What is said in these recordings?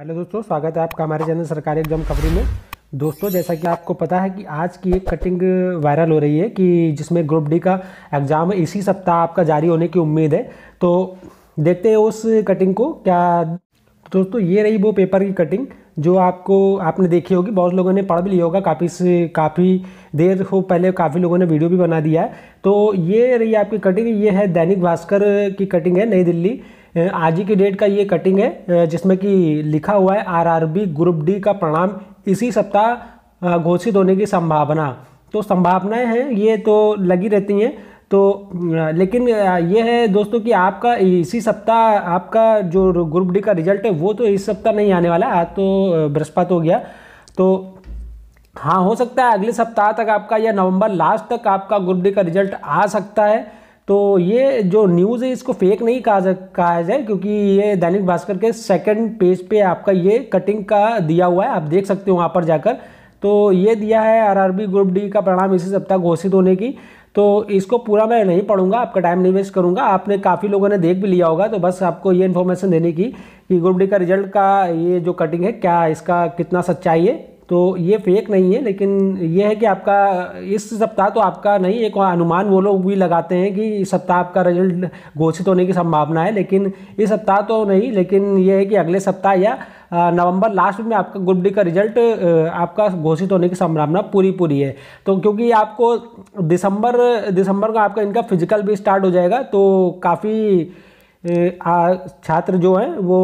hello दोस्तों स्वागत है आपका हमारे चैनल सरकारी एग्जाम खबरी में दोस्तों जैसा कि आपको पता है कि आज की एक कटिंग वायरल हो रही है कि जिसमें ग्रुप डी का एग्ज़ाम इसी सप्ताह आपका जारी होने की उम्मीद है तो देखते हैं उस कटिंग को क्या तो दोस्तों ये रही वो पेपर की कटिंग जो आपको आपने देखी होगी बहुत लोगों ने पढ़ भी लिया होगा काफ़ी से काफ़ी देर हो पहले काफ़ी लोगों ने वीडियो भी बना दिया है तो ये रही आपकी कटिंग ये है दैनिक भास्कर की कटिंग है नई दिल्ली आज ही की डेट का ये कटिंग है जिसमें कि लिखा हुआ है आरआरबी ग्रुप डी का परिणाम इसी सप्ताह घोषित होने की संभावना तो संभावनाएं हैं ये तो लगी रहती हैं तो लेकिन ये है दोस्तों कि आपका इसी सप्ताह आपका जो ग्रुप डी का रिजल्ट है वो तो इस सप्ताह नहीं आने वाला आज तो बृहस्पत हो गया तो हाँ हो सकता है अगले सप्ताह तक आपका या नवंबर लास्ट तक आपका ग्रुप डी का रिजल्ट आ सकता है तो ये जो न्यूज़ है इसको फेक नहीं कहा कहा जाए क्योंकि ये दैनिक भास्कर के सेकंड पेज पे आपका ये कटिंग का दिया हुआ है आप देख सकते हो वहाँ पर जाकर तो ये दिया है आरआरबी ग्रुप डी का परिणाम इसी सप्ताह घोषित होने की तो इसको पूरा मैं नहीं पढ़ूंगा आपका टाइम नहीं वेस्ट करूंगा आपने काफ़ी लोगों ने देख भी लिया होगा तो बस आपको ये इन्फॉर्मेशन देने की कि ग्रुप डी का रिजल्ट का ये जो कटिंग है क्या इसका कितना सच्चाई है तो ये फेक नहीं है लेकिन ये है कि आपका इस सप्ताह तो आपका नहीं एक अनुमान वो लोग भी लगाते हैं कि इस सप्ताह आपका रिजल्ट घोषित होने की संभावना है लेकिन इस सप्ताह तो नहीं लेकिन ये है कि अगले सप्ताह या नवंबर लास्ट में आपका ग्रुप डी का रिजल्ट आपका घोषित होने की संभावना पूरी पूरी है तो क्योंकि आपको दिसंबर दिसंबर का आपका इनका फिजिकल भी स्टार्ट हो जाएगा तो काफ़ी छात्र जो हैं वो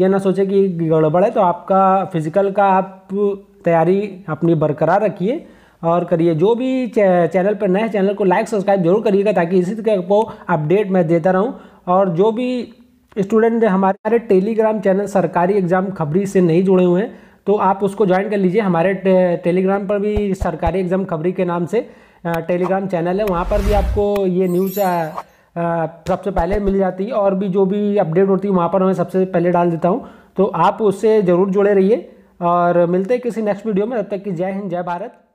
ये ना सोचे कि गड़बड़ है तो आपका फिज़िकल का आप तैयारी अपनी बरकरार रखिए और करिए जो भी चैनल पर नए चैनल को लाइक सब्सक्राइब जरूर करिएगा ताकि इसी तरह को अपडेट मैं देता रहूं और जो भी स्टूडेंट हमारे टेलीग्राम चैनल सरकारी एग्ज़ाम खबरी से नहीं जुड़े हुए हैं तो आप उसको ज्वाइन कर लीजिए हमारे टे, टेलीग्राम पर भी सरकारी एग्ज़ाम खबरी के नाम से टेलीग्राम चैनल है वहाँ पर भी आपको ये न्यूज़ सबसे पहले मिल जाती है और भी जो भी अपडेट होती है वहाँ पर मैं सबसे पहले डाल देता हूँ तो आप उससे ज़रूर जुड़े रहिए और मिलते हैं किसी नेक्स्ट वीडियो में तब तक कि जय हिंद जय भारत